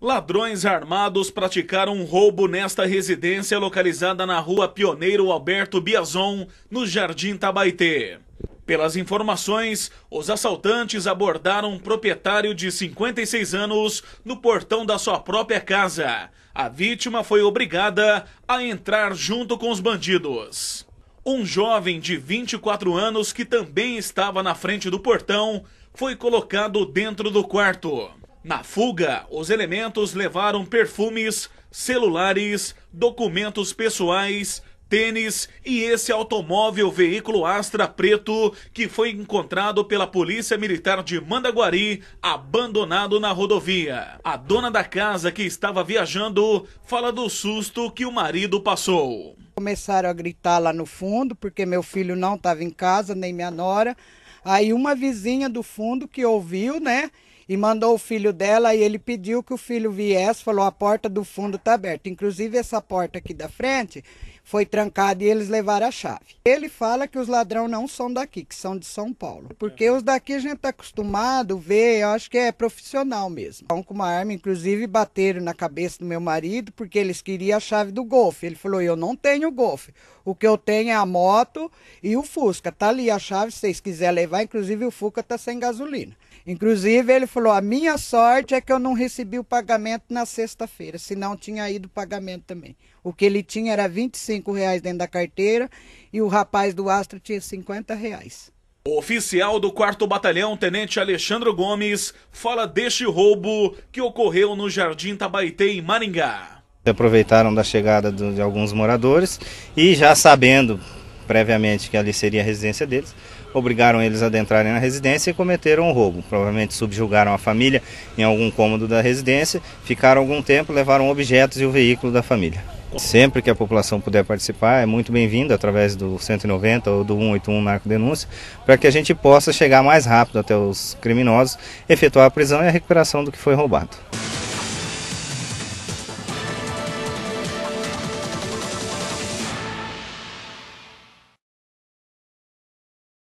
Ladrões armados praticaram um roubo nesta residência localizada na rua Pioneiro Alberto Biazon, no Jardim Tabaitê. Pelas informações, os assaltantes abordaram um proprietário de 56 anos no portão da sua própria casa. A vítima foi obrigada a entrar junto com os bandidos. Um jovem de 24 anos que também estava na frente do portão foi colocado dentro do quarto. Na fuga, os elementos levaram perfumes, celulares, documentos pessoais, tênis e esse automóvel veículo Astra preto que foi encontrado pela Polícia Militar de Mandaguari abandonado na rodovia. A dona da casa que estava viajando fala do susto que o marido passou. Começaram a gritar lá no fundo porque meu filho não estava em casa, nem minha nora. Aí uma vizinha do fundo que ouviu, né? e mandou o filho dela e ele pediu que o filho viesse, falou a porta do fundo está aberta. Inclusive essa porta aqui da frente foi trancada e eles levaram a chave. Ele fala que os ladrões não são daqui, que são de São Paulo. Porque os daqui a gente está acostumado a ver, eu acho que é profissional mesmo. Estão com uma arma, inclusive bateram na cabeça do meu marido porque eles queriam a chave do golfe. Ele falou, eu não tenho golfe. O que eu tenho é a moto e o Fusca. Tá ali a chave, se vocês quiserem levar, inclusive o Fusca tá sem gasolina. Inclusive ele falou: a minha sorte é que eu não recebi o pagamento na sexta-feira, senão tinha ido o pagamento também. O que ele tinha era 25 reais dentro da carteira e o rapaz do Astro tinha 50 reais. O oficial do 4 Batalhão, Tenente Alexandre Gomes, fala deste roubo que ocorreu no Jardim Tabaité, em Maringá. Aproveitaram da chegada de alguns moradores e já sabendo previamente que ali seria a residência deles, obrigaram eles a adentrarem na residência e cometeram um roubo. Provavelmente subjugaram a família em algum cômodo da residência, ficaram algum tempo, levaram objetos e o veículo da família. Sempre que a população puder participar, é muito bem-vindo através do 190 ou do 181 Marco Denúncia, para que a gente possa chegar mais rápido até os criminosos, efetuar a prisão e a recuperação do que foi roubado.